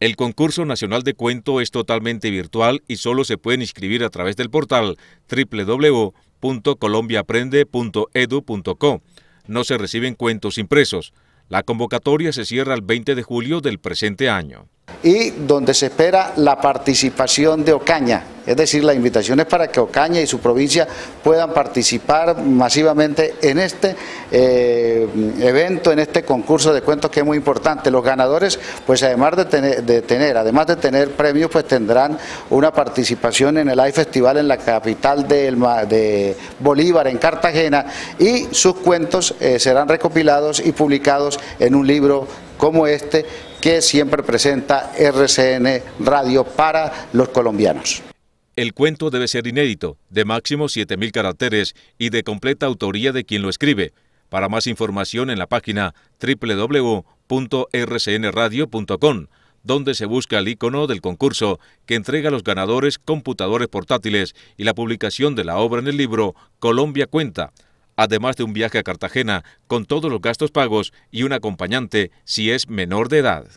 El concurso nacional de cuento es totalmente virtual y solo se pueden inscribir a través del portal www.colombiaprende.edu.co. No se reciben cuentos impresos. La convocatoria se cierra el 20 de julio del presente año. Y donde se espera la participación de Ocaña, es decir, la invitación es para que Ocaña y su provincia puedan participar masivamente en este eh, evento, en este concurso de cuentos que es muy importante. Los ganadores, pues además de tener, además de tener premios, pues tendrán una participación en el AI Festival en la capital de, Bolívar, en Cartagena, y sus cuentos eh, serán recopilados y publicados en un libro como este que siempre presenta RCN Radio para los colombianos. El cuento debe ser inédito, de máximo 7.000 caracteres y de completa autoría de quien lo escribe. Para más información en la página www.rcnradio.com, donde se busca el icono del concurso que entrega a los ganadores computadores portátiles y la publicación de la obra en el libro Colombia Cuenta, además de un viaje a Cartagena con todos los gastos pagos y un acompañante si es menor de edad.